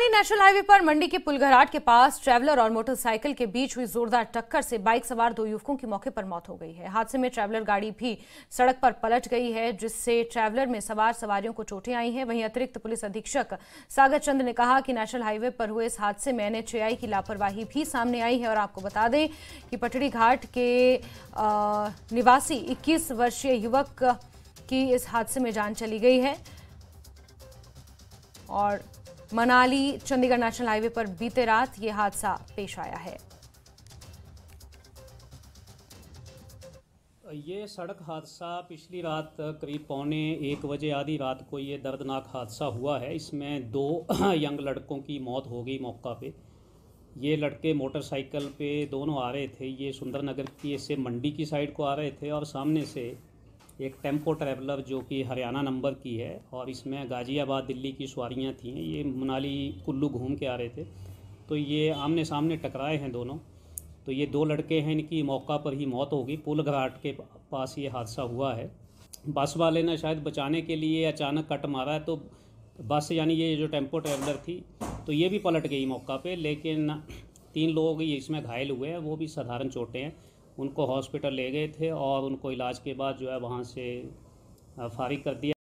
valley national highway पर मंडी के पुलघराट के पास ट्रैवलर और मोटरसाइकिल के बीच हुई जोरदार टक्कर से बाइक सवार दो युवकों की मौके पर मौत हो गई है हादसे में ट्रैवलर गाड़ी भी सड़क पर पलट गई है जिससे ट्रैवलर में सवार सवारियों को चोटें आई हैं वहीं अतिरिक्त पुलिस अधीक्षक सागर चंद ने कहा कि नेशनल हाईवे पर हुए इस हादसे में एनएचएआई की लापरवाही भी सामने आई है और आपको बता दें कि पटड़ी घाट के निवासी इक्कीस वर्षीय युवक की इस हादसे में जान चली गई है और मनाली चंडीगढ़ नेशनल हाईवे पर बीते रात ये हादसा पेश आया है ये सड़क हादसा पिछली रात करीब पौने एक बजे आधी रात को ये दर्दनाक हादसा हुआ है इसमें दो यंग लड़कों की मौत हो गई मौका पे ये लड़के मोटरसाइकिल पे दोनों आ रहे थे ये सुंदरनगर की से मंडी की साइड को आ रहे थे और सामने से एक टेम्पो ट्रैवलर जो कि हरियाणा नंबर की है और इसमें गाज़ियाबाद दिल्ली की सवारियाँ थीं ये मनाली कुल्लू घूम के आ रहे थे तो ये आमने सामने टकराए हैं दोनों तो ये दो लड़के हैं इनकी मौका पर ही मौत होगी पुल घराट के पास ये हादसा हुआ है बस वाले ने शायद बचाने के लिए अचानक कट मारा है तो बस यानी ये जो टेम्पो ट्रैवलर थी तो ये भी पलट गई मौका पे लेकिन तीन लोग इसमें घायल हुए हैं वो भी साधारण चोटें हैं उनको हॉस्पिटल ले गए थे और उनको इलाज के बाद जो है वहाँ से फारिग कर दिया